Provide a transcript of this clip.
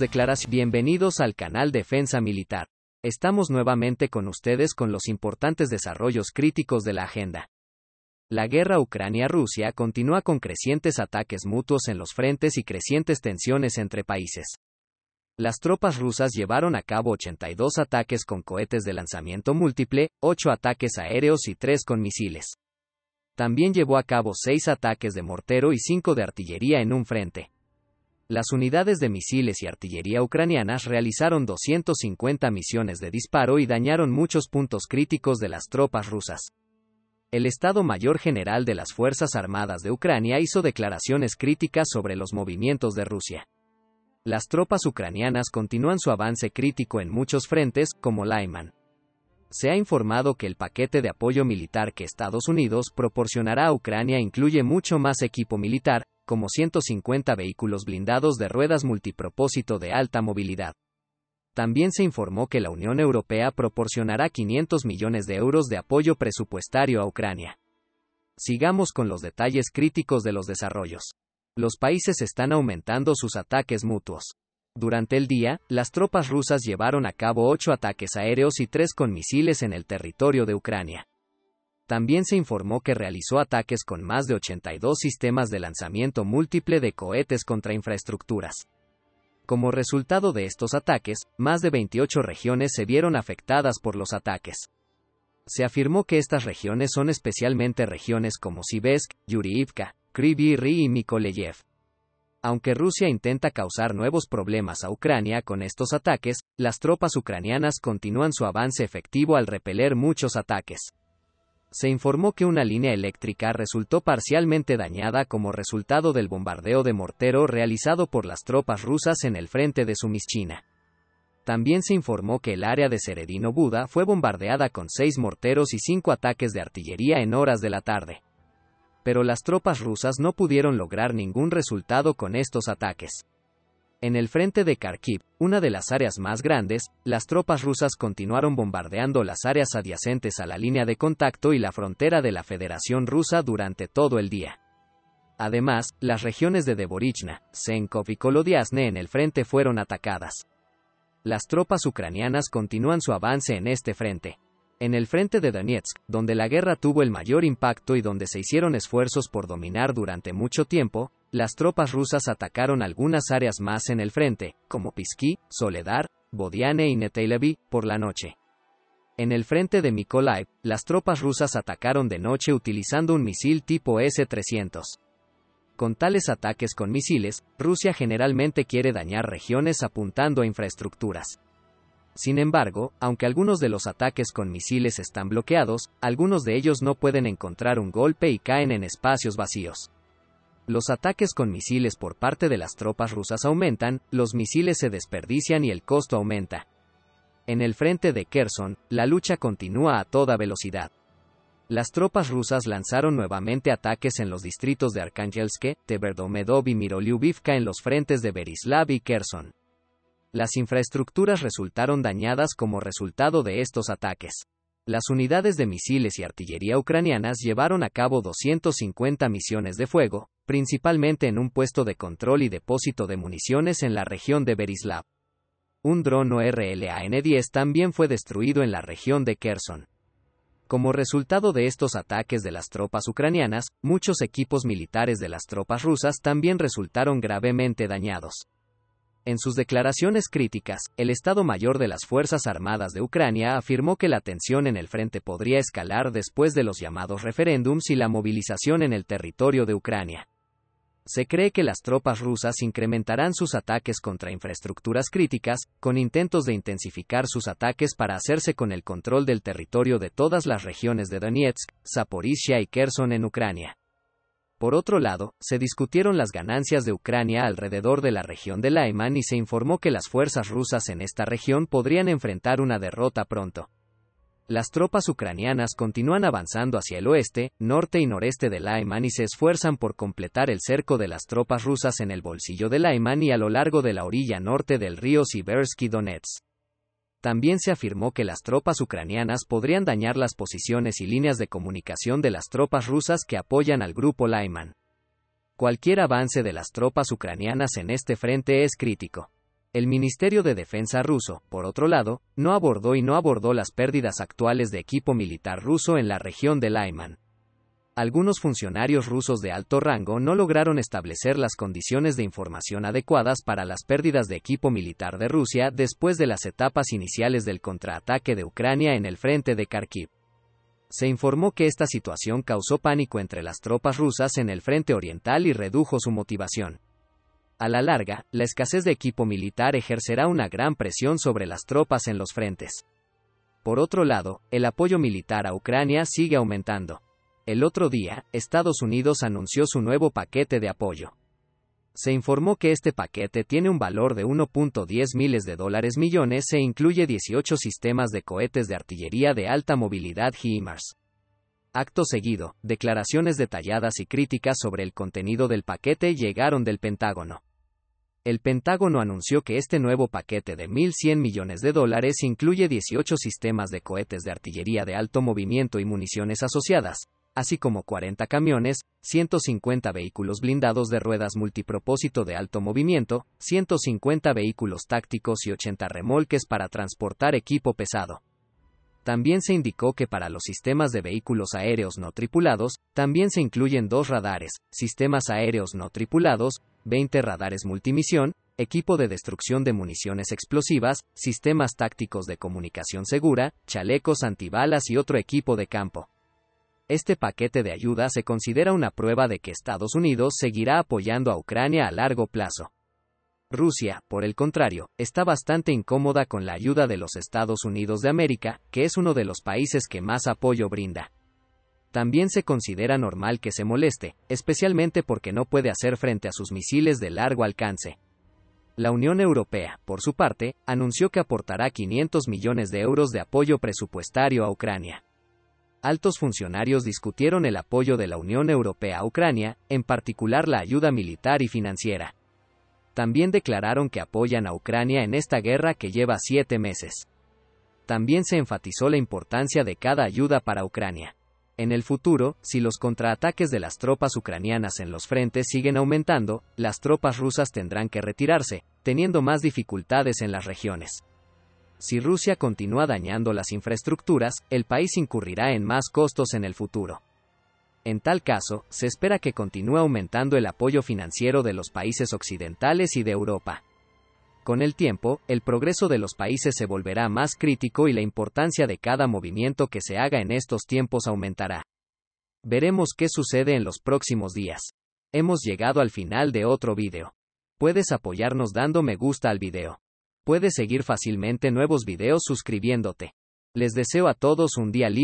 declaración. Bienvenidos al canal Defensa Militar. Estamos nuevamente con ustedes con los importantes desarrollos críticos de la agenda. La guerra Ucrania-Rusia continúa con crecientes ataques mutuos en los frentes y crecientes tensiones entre países. Las tropas rusas llevaron a cabo 82 ataques con cohetes de lanzamiento múltiple, 8 ataques aéreos y 3 con misiles. También llevó a cabo 6 ataques de mortero y 5 de artillería en un frente las unidades de misiles y artillería ucranianas realizaron 250 misiones de disparo y dañaron muchos puntos críticos de las tropas rusas. El Estado Mayor General de las Fuerzas Armadas de Ucrania hizo declaraciones críticas sobre los movimientos de Rusia. Las tropas ucranianas continúan su avance crítico en muchos frentes, como Lyman se ha informado que el paquete de apoyo militar que Estados Unidos proporcionará a Ucrania incluye mucho más equipo militar, como 150 vehículos blindados de ruedas multipropósito de alta movilidad. También se informó que la Unión Europea proporcionará 500 millones de euros de apoyo presupuestario a Ucrania. Sigamos con los detalles críticos de los desarrollos. Los países están aumentando sus ataques mutuos. Durante el día, las tropas rusas llevaron a cabo ocho ataques aéreos y tres con misiles en el territorio de Ucrania. También se informó que realizó ataques con más de 82 sistemas de lanzamiento múltiple de cohetes contra infraestructuras. Como resultado de estos ataques, más de 28 regiones se vieron afectadas por los ataques. Se afirmó que estas regiones son especialmente regiones como Sibesk, Yuriivka, Kryvyi y Mikoleyev. Aunque Rusia intenta causar nuevos problemas a Ucrania con estos ataques, las tropas ucranianas continúan su avance efectivo al repeler muchos ataques se informó que una línea eléctrica resultó parcialmente dañada como resultado del bombardeo de mortero realizado por las tropas rusas en el frente de Sumishina. También se informó que el área de Seredino Buda fue bombardeada con seis morteros y cinco ataques de artillería en horas de la tarde. Pero las tropas rusas no pudieron lograr ningún resultado con estos ataques. En el frente de Kharkiv, una de las áreas más grandes, las tropas rusas continuaron bombardeando las áreas adyacentes a la línea de contacto y la frontera de la Federación Rusa durante todo el día. Además, las regiones de Devorichna, Senkov y Kolodiasne en el frente fueron atacadas. Las tropas ucranianas continúan su avance en este frente. En el frente de Donetsk, donde la guerra tuvo el mayor impacto y donde se hicieron esfuerzos por dominar durante mucho tiempo, las tropas rusas atacaron algunas áreas más en el frente, como Pisky, Soledar, Bodiane y Netelevi, por la noche. En el frente de Mykolaiv, las tropas rusas atacaron de noche utilizando un misil tipo S-300. Con tales ataques con misiles, Rusia generalmente quiere dañar regiones apuntando a infraestructuras. Sin embargo, aunque algunos de los ataques con misiles están bloqueados, algunos de ellos no pueden encontrar un golpe y caen en espacios vacíos. Los ataques con misiles por parte de las tropas rusas aumentan, los misiles se desperdician y el costo aumenta. En el frente de Kherson, la lucha continúa a toda velocidad. Las tropas rusas lanzaron nuevamente ataques en los distritos de Arkhangelsk, Teverdomedov y Miroliubivka en los frentes de Berislav y Kherson. Las infraestructuras resultaron dañadas como resultado de estos ataques. Las unidades de misiles y artillería ucranianas llevaron a cabo 250 misiones de fuego, principalmente en un puesto de control y depósito de municiones en la región de Berislav. Un dron ORLAN-10 también fue destruido en la región de Kherson. Como resultado de estos ataques de las tropas ucranianas, muchos equipos militares de las tropas rusas también resultaron gravemente dañados. En sus declaraciones críticas, el Estado Mayor de las Fuerzas Armadas de Ucrania afirmó que la tensión en el frente podría escalar después de los llamados referéndums y la movilización en el territorio de Ucrania. Se cree que las tropas rusas incrementarán sus ataques contra infraestructuras críticas, con intentos de intensificar sus ataques para hacerse con el control del territorio de todas las regiones de Donetsk, Zaporizhia y Kherson en Ucrania. Por otro lado, se discutieron las ganancias de Ucrania alrededor de la región de Laiman y se informó que las fuerzas rusas en esta región podrían enfrentar una derrota pronto. Las tropas ucranianas continúan avanzando hacia el oeste, norte y noreste de Laiman y se esfuerzan por completar el cerco de las tropas rusas en el bolsillo de Laiman y a lo largo de la orilla norte del río Sibersky Donetsk. También se afirmó que las tropas ucranianas podrían dañar las posiciones y líneas de comunicación de las tropas rusas que apoyan al grupo Lyman. Cualquier avance de las tropas ucranianas en este frente es crítico. El Ministerio de Defensa ruso, por otro lado, no abordó y no abordó las pérdidas actuales de equipo militar ruso en la región de Lyman algunos funcionarios rusos de alto rango no lograron establecer las condiciones de información adecuadas para las pérdidas de equipo militar de Rusia después de las etapas iniciales del contraataque de Ucrania en el frente de Kharkiv. Se informó que esta situación causó pánico entre las tropas rusas en el frente oriental y redujo su motivación. A la larga, la escasez de equipo militar ejercerá una gran presión sobre las tropas en los frentes. Por otro lado, el apoyo militar a Ucrania sigue aumentando. El otro día, Estados Unidos anunció su nuevo paquete de apoyo. Se informó que este paquete tiene un valor de 1.10 miles de dólares millones e incluye 18 sistemas de cohetes de artillería de alta movilidad HIMARS. Acto seguido, declaraciones detalladas y críticas sobre el contenido del paquete llegaron del Pentágono. El Pentágono anunció que este nuevo paquete de 1.100 millones de dólares incluye 18 sistemas de cohetes de artillería de alto movimiento y municiones asociadas, así como 40 camiones, 150 vehículos blindados de ruedas multipropósito de alto movimiento, 150 vehículos tácticos y 80 remolques para transportar equipo pesado. También se indicó que para los sistemas de vehículos aéreos no tripulados, también se incluyen dos radares, sistemas aéreos no tripulados, 20 radares multimisión, equipo de destrucción de municiones explosivas, sistemas tácticos de comunicación segura, chalecos antibalas y otro equipo de campo. Este paquete de ayuda se considera una prueba de que Estados Unidos seguirá apoyando a Ucrania a largo plazo. Rusia, por el contrario, está bastante incómoda con la ayuda de los Estados Unidos de América, que es uno de los países que más apoyo brinda. También se considera normal que se moleste, especialmente porque no puede hacer frente a sus misiles de largo alcance. La Unión Europea, por su parte, anunció que aportará 500 millones de euros de apoyo presupuestario a Ucrania altos funcionarios discutieron el apoyo de la Unión Europea a Ucrania, en particular la ayuda militar y financiera. También declararon que apoyan a Ucrania en esta guerra que lleva siete meses. También se enfatizó la importancia de cada ayuda para Ucrania. En el futuro, si los contraataques de las tropas ucranianas en los frentes siguen aumentando, las tropas rusas tendrán que retirarse, teniendo más dificultades en las regiones. Si Rusia continúa dañando las infraestructuras, el país incurrirá en más costos en el futuro. En tal caso, se espera que continúe aumentando el apoyo financiero de los países occidentales y de Europa. Con el tiempo, el progreso de los países se volverá más crítico y la importancia de cada movimiento que se haga en estos tiempos aumentará. Veremos qué sucede en los próximos días. Hemos llegado al final de otro video. Puedes apoyarnos dando me gusta al video. Puedes seguir fácilmente nuevos videos suscribiéndote. Les deseo a todos un día libre.